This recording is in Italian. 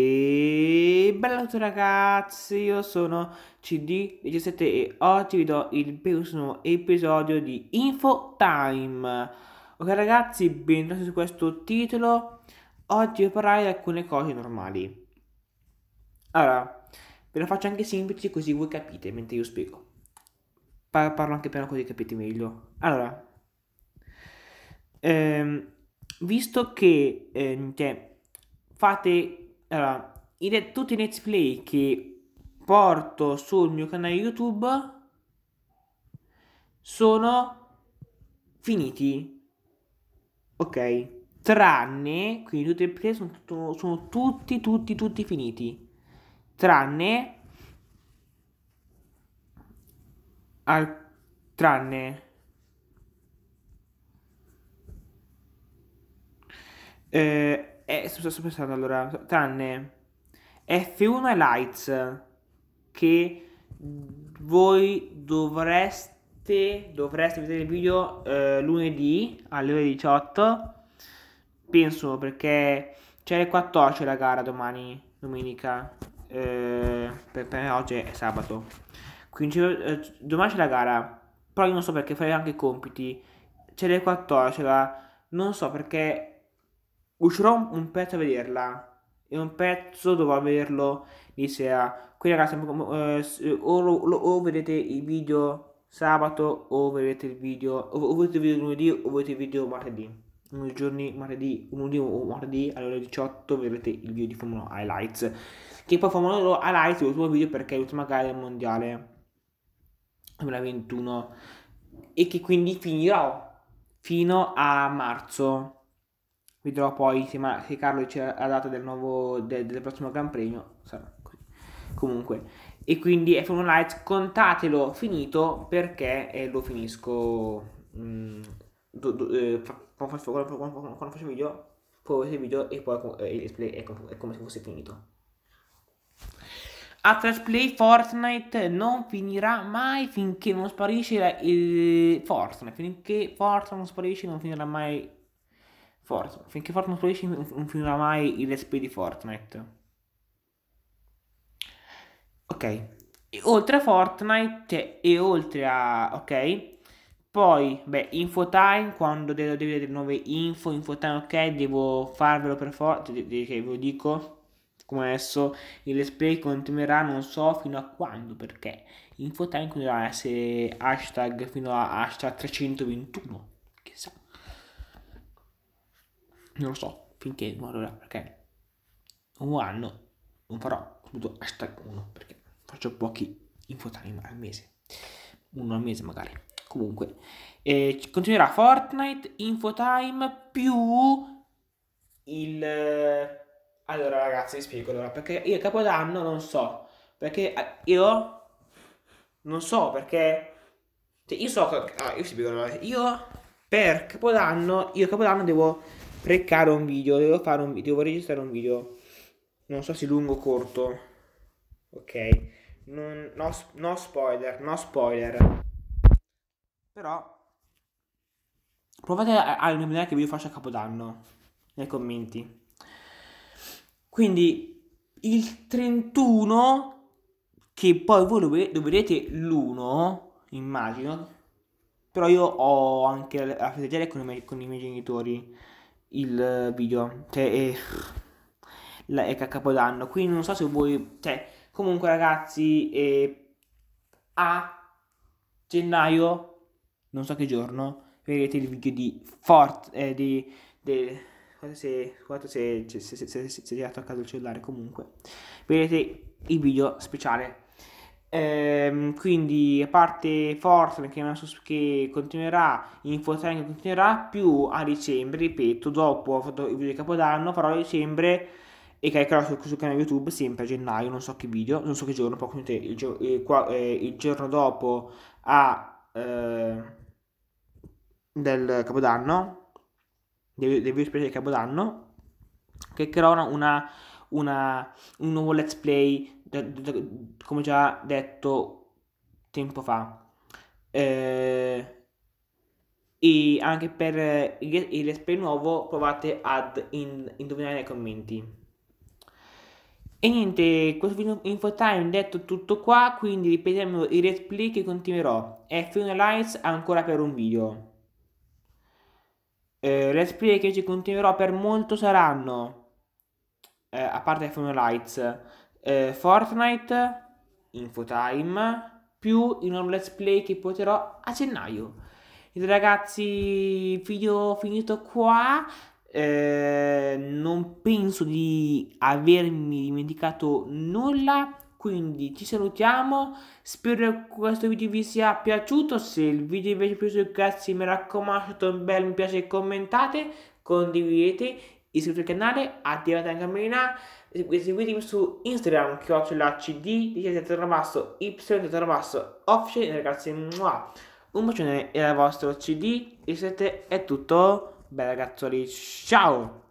E bello a tutti ragazzi, io sono CD17 e oggi vi do il prossimo episodio di Info Time. Ok ragazzi, benvenuti su questo titolo. Oggi vi parlerò di alcune cose normali. Allora, ve la faccio anche semplice così voi capite mentre io spiego. parlo anche piano così capite meglio. Allora, ehm, visto che eh, fate allora, i, tutti i let's play che porto sul mio canale YouTube sono finiti. Ok. Tranne, quindi tutti i play sono, tutto, sono tutti, tutti, tutti finiti. Tranne... Al, tranne... Eh, eh, sto pensando allora, tranne F1 e Lights, che voi dovreste, dovreste vedere il video eh, lunedì alle ore 18, penso perché c'è alle 14 la gara domani, domenica, eh, per, per oggi è sabato, quindi eh, domani c'è la gara, però io non so perché farei anche i compiti, c'è alle 14, la, non so perché uscirò un pezzo a vederla e un pezzo dovrò vederlo di sera. Quindi ragazzi, eh, eh, o, o, o, vedete il video sabato o vedete il video, o, o vedete il video lunedì o vedete il video martedì. Uno giorni martedì, lunedì o martedì alle ore 18 vedrete il video di Formula Highlights. Che poi Formula Highlights è l'ultimo video perché è l'ultima gara del mondiale 2021 e che quindi finirò fino a marzo vedrò poi se, ma, se Carlo c'è la data del, nuovo, del, del prossimo Gran Premio, sarà così. Comunque, e quindi F1 Lights contatelo finito perché eh, lo finisco quando, faccio, quando, quando, quando faccio video poi il video e poi eh, il display è, come se fosse finito a Play Fortnite non finirà mai finché non sparisce la, eh, Fortnite finché Fortnite non sparisce non finirà mai Fortnite. Finché Fortnite lo esce non finirà mai il SP di Fortnite. Ok. E oltre a Fortnite e oltre a... ok. Poi, beh, infotime, quando devo avere delle nuove info, infotime, ok, devo farvelo per forza, che ve lo dico come adesso il display continuerà non so fino a quando perché infotime continuerà a essere hashtag fino a hashtag 321 non lo so, finché non allora, perché un anno non farò subito hashtag 1 perché faccio pochi infotime al mese, uno al mese magari. Comunque, eh, continuerà Fortnite, infotime più il... Eh, allora ragazzi vi spiego allora, perché io Capodanno non so, perché eh, io non so perché... Cioè, io so che... Ah, io, allora. io per Capodanno, io Capodanno devo recare un video, devo fare un video, devo registrare un video, non so se lungo o corto, ok, non, no, no spoiler, no spoiler, però provate a, a indovinare che video faccio a Capodanno, nei commenti. Quindi il 31 che poi voi lo, lo vedrete l'1 immagino però io ho anche la festeggiare con con i miei genitori il eh, video, che è, è a capodanno, quindi non so se voi, cioè, comunque ragazzi, eh, a gennaio, non so che giorno, vedrete il video di Fort, eh, di, di guardate se, guardate se, se, se, se, se, se, se, se, se, se, se, se, se, se, se, se, se, Ehm, quindi a parte Fortnite che, sus- che continuerà, Infotech che continuerà, più a dicembre, ripeto, dopo ho fatto il video di Capodanno, farò a dicembre e caricherò sul, sul canale YouTube sempre a gennaio, non so che video, non so che giorno, poi il, gio- il, eh, eh, il giorno dopo a, eh, del Capodanno, del, del video speciale di Capodanno, caricherò una, una, una, un nuovo let's play come già detto tempo fa. Eh, e anche per il SP nuovo provate ad in, indovinare nei commenti. E niente, questo video info time detto tutto qua, quindi ripetiamo il replay che continuerò. E 1 ancora per un video. Eh, let's play che ci continuerò per molto saranno, eh, a parte f eh, Fortnite, Infotime, più in un let's play che porterò a gennaio. Ragazzi, video finito qua. Eh, non penso di avermi dimenticato nulla. Quindi ci salutiamo. Spero che questo video vi sia piaciuto. Se il video vi è piaciuto, ragazzi, mi raccomando, un bel mi piace, commentate, condividete iscriviti al canale, attivate la e seguitemi su Instagram, chiocciola cd, 17 trabasso, y trabasso, official, ragazzi, mua. un bacione e al vostro cd, 17 è tutto, bella ragazzoli, ciao!